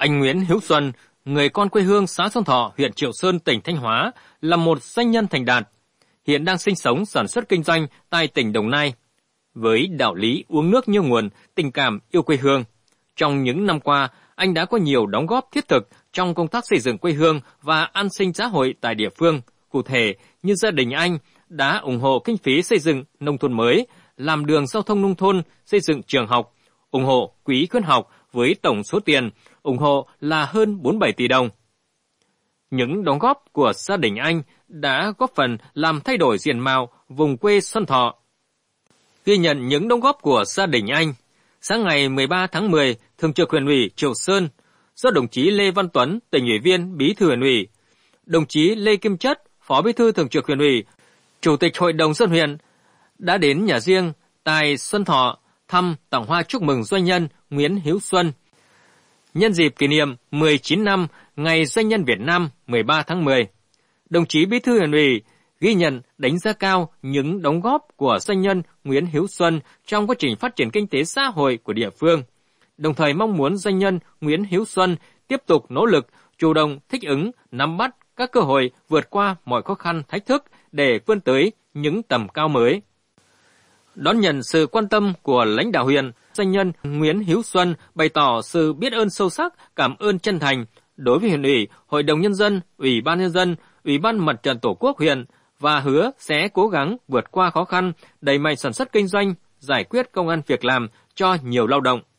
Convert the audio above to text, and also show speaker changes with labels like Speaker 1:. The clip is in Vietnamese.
Speaker 1: Anh Nguyễn Hiếu Xuân, người con quê hương xã Xuân Thọ, huyện Triệu Sơn, tỉnh Thanh Hóa, là một doanh nhân thành đạt, hiện đang sinh sống sản xuất kinh doanh tại tỉnh Đồng Nai. Với đạo lý uống nước như nguồn, tình cảm yêu quê hương, trong những năm qua, anh đã có nhiều đóng góp thiết thực trong công tác xây dựng quê hương và an sinh xã hội tại địa phương. Cụ thể, như gia đình anh đã ủng hộ kinh phí xây dựng nông thôn mới, làm đường giao thông nông thôn, xây dựng trường học, ủng hộ quỹ khuyến học với tổng số tiền ủng hộ là hơn 47 tỷ đồng. Những đóng góp của gia đình anh đã góp phần làm thay đổi diện mạo vùng quê Xuân Thọ. Ghi nhận những đóng góp của gia đình anh, sáng ngày 13 tháng 10, Thường trực huyện ủy Triệu Sơn do đồng chí Lê Văn Tuấn, tỉnh ủy viên, bí thư huyện ủy, đồng chí Lê Kim Chất, phó bí thư thường trực huyện ủy, chủ tịch hội đồng dân huyện đã đến nhà riêng tại Xuân Thọ thăm tặng hoa chúc mừng doanh nhân Nguyễn Hiếu Xuân nhân dịp kỷ niệm 19 năm Ngày Doanh nhân Việt Nam 13 tháng 10. Đồng chí Bí thư huyện ủy ghi nhận đánh giá cao những đóng góp của doanh nhân Nguyễn Hiếu Xuân trong quá trình phát triển kinh tế xã hội của địa phương. Đồng thời mong muốn doanh nhân Nguyễn Hiếu Xuân tiếp tục nỗ lực, chủ động thích ứng, nắm bắt các cơ hội vượt qua mọi khó khăn thách thức để vươn tới những tầm cao mới đón nhận sự quan tâm của lãnh đạo huyện, doanh nhân Nguyễn Hiếu Xuân bày tỏ sự biết ơn sâu sắc, cảm ơn chân thành đối với huyện ủy, hội đồng nhân dân, ủy ban nhân dân, ủy ban mặt trận tổ quốc huyện và hứa sẽ cố gắng vượt qua khó khăn, đẩy mạnh sản xuất kinh doanh, giải quyết công an việc làm cho nhiều lao động.